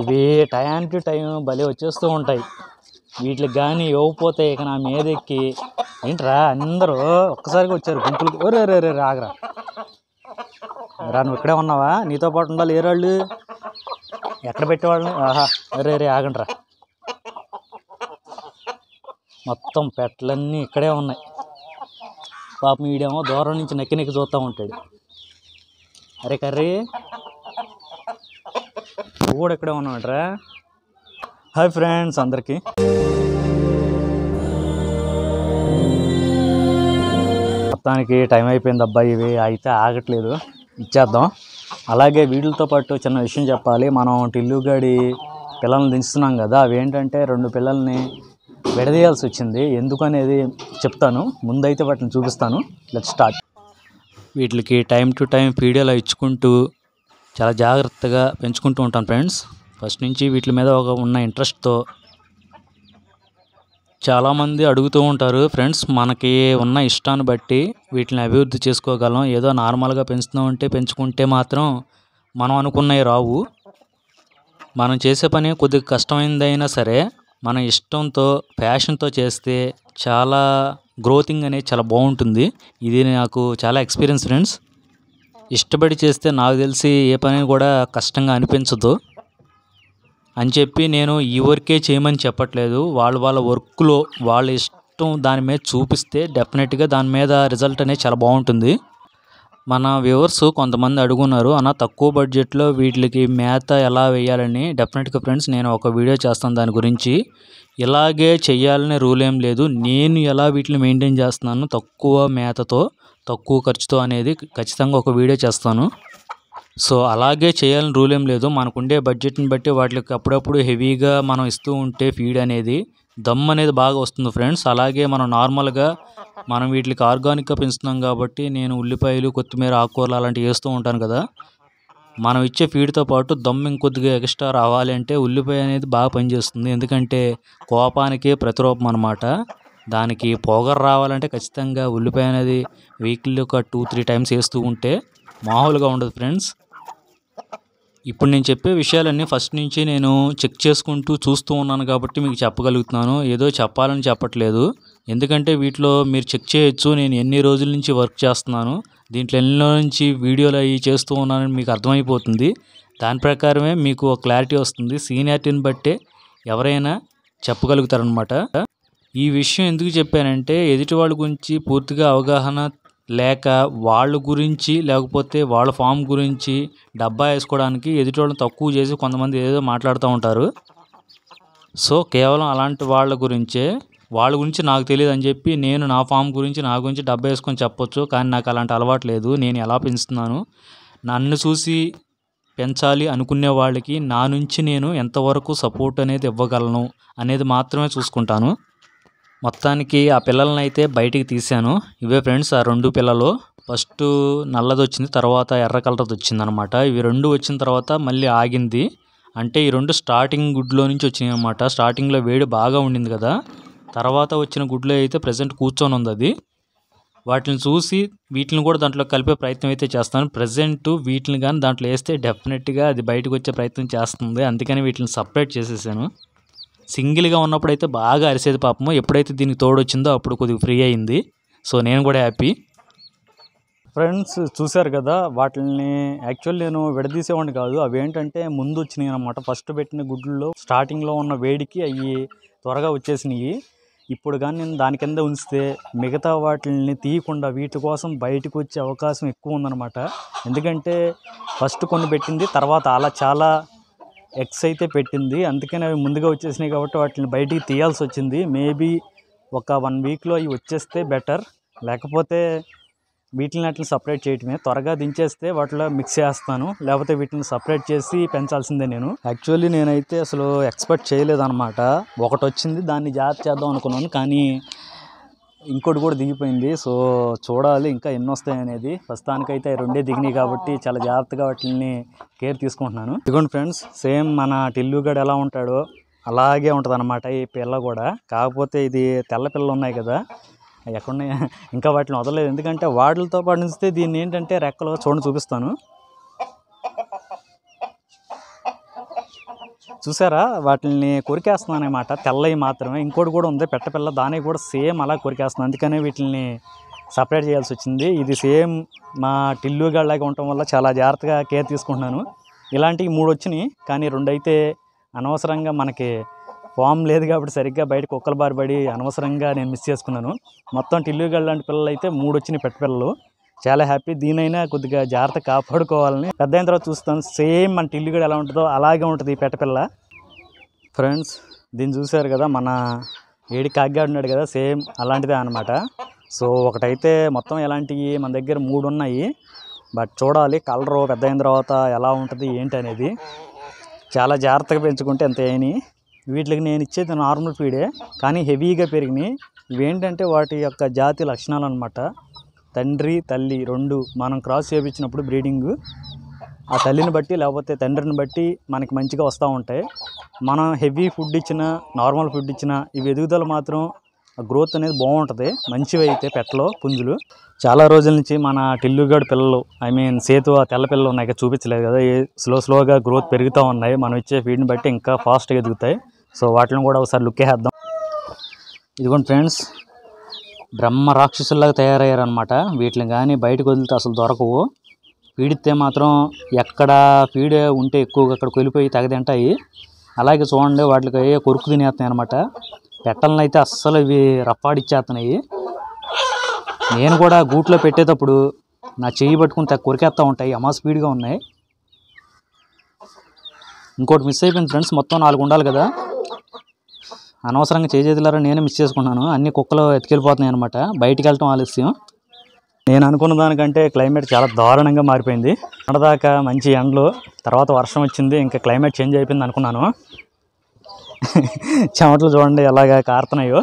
ఇవి time to time భలే వచ్చేస్తూ ఉంటాయి వీటికి కానీ ఇవ్వకపోతే ఇక నా మీద ఎక్కి ఏంట్రా అందరూ ఒక్కసారిగా వచ్చారు గుంపులు ఒరే రే రే రాగరా రా నువ్వు ఇక్కడే ఉన్నావా నీతో పాటు ఉండాలి ఏరాళ్ళు ఎక్కడ పెట్టేవాళ్ళు ఆహా రే రే ఆగండ్రా మొత్తం పెట్టలన్నీ ఇక్కడే ఉన్నాయి పాపం వీడేమో దూరం నుంచి నెక్కి నెక్కి చూస్తూ ఉంటాడు అరే కర్రీ నువ్వు కూడా ఇక్కడే ఉన్నాడరా హాయ్ ఫ్రెండ్స్ అందరికీ మొత్తానికి టైం అయిపోయింది అబ్బాయి ఇవి అయితే ఆగట్లేదు ఇచ్చేద్దాం అలాగే వీటితో పాటు చిన్న విషయం చెప్పాలి మనం టిల్లుగాడి పిల్లల్ని దించుతున్నాం కదా అవేంటంటే రెండు పిల్లల్ని విడదీయాల్సి వచ్చింది ఎందుకనేది చెప్తాను ముందైతే వాటిని చూపిస్తాను లెట్ స్టార్ట్ వీటికి టైం టు టైం పీడియాలు ఇచ్చుకుంటూ చాలా జాగ్రత్తగా పెంచుకుంటూ ఉంటాను ఫ్రెండ్స్ ఫస్ట్ నుంచి వీటి మీద ఒక ఉన్న ఇంట్రెస్ట్తో చాలామంది అడుగుతూ ఉంటారు ఫ్రెండ్స్ మనకి ఉన్న ఇష్టాన్ని బట్టి వీటిని అభివృద్ధి చేసుకోగలం ఏదో నార్మల్గా పెంచుతూ ఉంటే పెంచుకుంటే మాత్రం మనం అనుకున్నవి రావు మనం చేసే పని కొద్దిగా కష్టమైందైనా సరే మన ఇష్టంతో ప్యాషన్తో చేస్తే చాలా గ్రోతింగ్ అనేది చాలా బాగుంటుంది ఇది నాకు చాలా ఎక్స్పీరియన్స్ ఫ్రెండ్స్ ఇష్టపడి చేస్తే నాకు తెలిసి ఏ పని కూడా కష్టంగా అనిపించదు అని చెప్పి నేను ఈ వర్కే చేయమని చెప్పట్లేదు వాళ్ళు వాళ్ళ వర్క్లో వాళ్ళ ఇష్టం దాని మీద చూపిస్తే డెఫినెట్గా దాని మీద రిజల్ట్ అనేది చాలా బాగుంటుంది మన వ్యూవర్స్ కొంతమంది అడుగున్నారు అన్న తక్కువ బడ్జెట్లో వీటికి మేత ఎలా వేయాలని డెఫినెట్గా ఫ్రెండ్స్ నేను ఒక వీడియో చేస్తాను దాని గురించి ఇలాగే చేయాలనే రూల్ ఏం లేదు నేను ఎలా వీటిని మెయింటైన్ చేస్తున్నాను తక్కువ మేతతో తక్కువ ఖర్చుతో అనేది ఖచ్చితంగా ఒక వీడియో చేస్తాను సో అలాగే చేయాలని రూల్ ఏం లేదు మనకుండే బడ్జెట్ని బట్టి వాటికి అప్పుడప్పుడు హెవీగా మనం ఇస్తూ ఉంటే ఫీడ్ అనేది దమ్ అనేది బాగా వస్తుంది ఫ్రెండ్స్ అలాగే మనం నార్మల్గా మనం వీటికి ఆర్గానిక్గా పెంచుతున్నాం కాబట్టి నేను ఉల్లిపాయలు కొత్తిమీర ఆకుకూరలు అలాంటివి వేస్తూ ఉంటాను కదా మనం ఇచ్చే ఫీడ్తో పాటు దమ్ ఇంకొద్దిగా ఎక్స్ట్రా రావాలి అంటే ఉల్లిపాయ అనేది బాగా పనిచేస్తుంది ఎందుకంటే కోపానికి ప్రతిరూపం అనమాట దానికి పొగరు రావాలంటే ఖచ్చితంగా ఉల్లిపాయ అనేది వీక్లీ ఒక టూ త్రీ టైమ్స్ వేస్తూ ఉంటే మామూలుగా ఉండదు ఫ్రెండ్స్ ఇప్పుడు నేను చెప్పే విషయాలన్నీ ఫస్ట్ నుంచి నేను చెక్ చేసుకుంటూ చూస్తూ ఉన్నాను కాబట్టి మీకు చెప్పగలుగుతున్నాను ఏదో చెప్పాలని చెప్పట్లేదు ఎందుకంటే వీటిలో మీరు చెక్ చేయొచ్చు నేను ఎన్ని రోజుల నుంచి వర్క్ చేస్తున్నాను దీంట్లో ఎన్నో నుంచి వీడియోలు అవి చేస్తూ ఉన్నానని మీకు అర్థమైపోతుంది దాని ప్రకారమే మీకు క్లారిటీ వస్తుంది సీనియారిటీని బట్టే ఎవరైనా చెప్పగలుగుతారనమాట ఈ విషయం ఎందుకు చెప్పానంటే ఎదుటి వాళ్ళ గురించి పూర్తిగా అవగాహన లేక వాళ్ళ గురించి లేకపోతే వాళ్ళ ఫామ్ గురించి డబ్బా వేసుకోవడానికి ఎదుటి వాళ్ళని తక్కువ చేసి కొంతమంది ఏదో మాట్లాడుతూ ఉంటారు సో కేవలం అలాంటి వాళ్ళ గురించే వాళ్ళ గురించి నాకు తెలియదు అని చెప్పి నేను నా ఫామ్ గురించి నా గురించి డబ్బా వేసుకొని చెప్పొచ్చు కానీ నాకు అలాంటి అలవాటు లేదు నేను ఎలా పెంచుతున్నాను నన్ను చూసి పెంచాలి అనుకునే వాళ్ళకి నా నుంచి నేను ఎంతవరకు సపోర్ట్ అనేది ఇవ్వగలను అనేది మాత్రమే చూసుకుంటాను మొత్తానికి ఆ పిల్లల్ని అయితే బయటికి తీశాను ఇవే ఫ్రెండ్స్ ఆ రెండు పిల్లలు ఫస్ట్ నల్లది వచ్చింది తర్వాత ఎర్ర కలర్ది వచ్చింది అనమాట ఇవి రెండు వచ్చిన తర్వాత మళ్ళీ ఆగింది అంటే ఈ రెండు స్టార్టింగ్ గుడ్లో నుంచి వచ్చినాయి అనమాట స్టార్టింగ్లో వేడి బాగా ఉండింది కదా తర్వాత వచ్చిన గుడ్లో అయితే ప్రజెంట్ కూర్చొని ఉంది అది వాటిని చూసి వీటిని కూడా దాంట్లో కలిపే ప్రయత్నం అయితే చేస్తాను ప్రజెంట్ వీటిని కానీ దాంట్లో వేస్తే డెఫినెట్గా అది బయటకు వచ్చే ప్రయత్నం చేస్తుంది అందుకని వీటిని సపరేట్ చేసేసాను సింగిల్గా ఉన్నప్పుడు అయితే బాగా అరిసేది పాపము ఎప్పుడైతే దీనికి తోడొచ్చిందో అప్పుడు కొద్దిగా ఫ్రీ అయింది సో నేను కూడా హ్యాపీ ఫ్రెండ్స్ చూశారు కదా వాటిని యాక్చువల్ నేను విడదీసేవాడిని కాదు అవి ఏంటంటే ముందు వచ్చినాయి అనమాట ఫస్ట్ పెట్టిన గుడ్లలో స్టార్టింగ్లో ఉన్న వేడికి అవి త్వరగా వచ్చేసినాయి ఇప్పుడు కానీ నేను దాని కింద ఉంచితే మిగతా వాటిని తీయకుండా వీటి కోసం బయటకు వచ్చే అవకాశం ఎక్కువ ఉందన్నమాట ఎందుకంటే ఫస్ట్ కొన్ని పెట్టింది తర్వాత అలా చాలా ఎక్స్ అయితే పెట్టింది అందుకని అవి ముందుగా వచ్చేసినాయి కాబట్టి వాటిని బయటికి తీయాల్సి వచ్చింది మేబీ ఒక వన్ వీక్లో అవి వచ్చేస్తే బెటర్ లేకపోతే వీటిని అట్లా సపరేట్ చేయటమే త్వరగా దించేస్తే వాటిలో మిక్స్ చేస్తాను లేకపోతే వీటిని సపరేట్ చేసి పెంచాల్సిందే నేను యాక్చువల్లీ నేనైతే అసలు ఎక్స్పెక్ట్ చేయలేదన్నమాట ఒకటి వచ్చింది దాన్ని జాగ్రత్త చేద్దాం అనుకున్నాను కానీ ఇంకోటి కూడా దిగిపోయింది సో చూడాలి ఇంకా ఎన్ని వస్తాయి అనేది ప్రస్తుతానికైతే రెండే దిగినాయి కాబట్టి చాలా జాగ్రత్తగా వాటిని కేర్ తీసుకుంటున్నాను ఇదిగోండి ఫ్రెండ్స్ సేమ్ మన టిల్లుగడ ఎలా ఉంటాడో అలాగే ఉంటుంది అనమాట ఈ పిల్ల కూడా కాకపోతే ఇది తెల్ల పిల్లలు ఉన్నాయి కదా ఎక్కడున్నాయి ఇంకా వాటిని వదలలేదు ఎందుకంటే వాటితో పాటు నుంచి దీన్ని ఏంటంటే రెక్కలు చూడండి చూపిస్తాను చూసారా వాటిని కొరికేస్తున్నాను అనమాట తెల్లవి మాత్రమే ఇంకోటి కూడా ఉంది పెట్టపిల్ల దానికి కూడా సేమ్ అలా కొరికేస్తున్నాను అందుకనే వీటిని సపరేట్ చేయాల్సి వచ్చింది ఇది సేమ్ మా టిల్లు గళ్ళగా ఉండటం వల్ల చాలా జాగ్రత్తగా కేర్ తీసుకుంటున్నాను ఇలాంటివి మూడు వచ్చినాయి కానీ రెండైతే అనవసరంగా మనకి ఫామ్ లేదు కాబట్టి సరిగ్గా బయట కుక్కల బారిపడి అనవసరంగా నేను మిస్ చేసుకున్నాను మొత్తం టిల్లు గళ్ళ లాంటి పిల్లలు అయితే మూడు వచ్చినాయి పెట్టపిల్లలు చాలా హ్యాపీ దీనైనా కొద్దిగా జాగ్రత్త కాపాడుకోవాలని పెద్ద అయిన తర్వాత చూస్తాను సేమ్ మన ఇల్లు కూడా ఎలా ఉంటుందో అలాగే ఉంటుంది ఈ పెట్టపిల్ల ఫ్రెండ్స్ దీన్ని చూశారు కదా మన ఏడి కాగ్గా ఉన్నాడు కదా సేమ్ అలాంటిదే అనమాట సో ఒకటైతే మొత్తం ఎలాంటివి మన దగ్గర మూడు ఉన్నాయి బట్ చూడాలి కలరు పెద్ద అయిన తర్వాత ఎలా ఉంటుంది ఏంటి అనేది చాలా జాగ్రత్తగా పెంచుకుంటే అంత అయినాయి వీటికి నేను ఇచ్చేది నార్మల్ ఫీడే కానీ హెవీగా పెరిగినాయి ఇవి ఏంటంటే వాటి యొక్క జాతి లక్షణాలు అనమాట తండ్రి తల్లి రెండు మనం క్రాస్ చేయించినప్పుడు బ్రీడింగ్ ఆ తల్లిని బట్టి లేకపోతే తండ్రిని బట్టి మనకి మంచిగా వస్తూ ఉంటాయి మనం హెవీ ఫుడ్ ఇచ్చినా నార్మల్ ఫుడ్ ఇచ్చినా ఇవి ఎదుగుదల మాత్రం గ్రోత్ అనేది బాగుంటుంది మంచివి అయితే పెట్టలో పుంజులు చాలా రోజుల నుంచి మన టిల్లుగాడు పిల్లలు ఐ మీన్ సేతు ఆ తెల్ల పిల్లలు ఉన్నాయి చూపించలేదు కదా స్లో స్లోగా గ్రోత్ పెరుగుతూ ఉన్నాయి మనం ఇచ్చే ఫీడ్ని బట్టి ఇంకా ఫాస్ట్గా ఎదుగుతాయి సో వాటిని కూడా ఒకసారి లుక్ వేసేద్దాం ఇదిగోండి ఫ్రెండ్స్ బ్రహ్మ రాక్షసుల్లాగా తయారయ్యారనమాట వీటిని కానీ బయటకు వదిలితే అసలు దొరకవు పీడిస్తే మాత్రం ఎక్కడ పీడ ఉంటే ఎక్కువగా అక్కడికి వెళ్ళిపోయి తగదింటాయి అలాగే చూడండి వాటికి కొరుకు తినేస్తున్నాయి అనమాట పెట్టలను అయితే అస్సలు ఇవి రప్పాడిచ్చేస్తున్నాయి నేను కూడా గూట్లో పెట్టేటప్పుడు నా చెయ్యి పట్టుకుని కొరికేస్తూ ఉంటాయి అమ్మా స్పీడ్గా ఉన్నాయి ఇంకోటి మిస్ అయిపోయింది ఫ్రెండ్స్ మొత్తం నాలుగు ఉండాలి కదా అనవసరంగా చేజేతులారా నేను మిస్ చేసుకున్నాను అన్ని కుక్కలు ఎత్తుకెళ్ళిపోతున్నాయి అనమాట బయటికి వెళ్ళటం ఆలస్యం నేను అనుకున్న దానికంటే క్లైమేట్ చాలా దారుణంగా మారిపోయింది అడదాకా మంచి ఎండలు తర్వాత వర్షం వచ్చింది ఇంకా క్లైమేట్ చేంజ్ అయిపోయింది అనుకున్నాను చెమటలు చూడండి ఎలాగా కారుతున్నాయో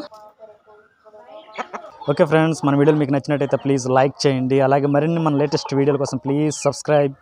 ఓకే ఫ్రెండ్స్ మన వీడియోలు మీకు నచ్చినట్టయితే ప్లీజ్ లైక్ చేయండి అలాగే మరిన్ని మన లేటెస్ట్ వీడియోల కోసం ప్లీజ్ సబ్స్క్రైబ్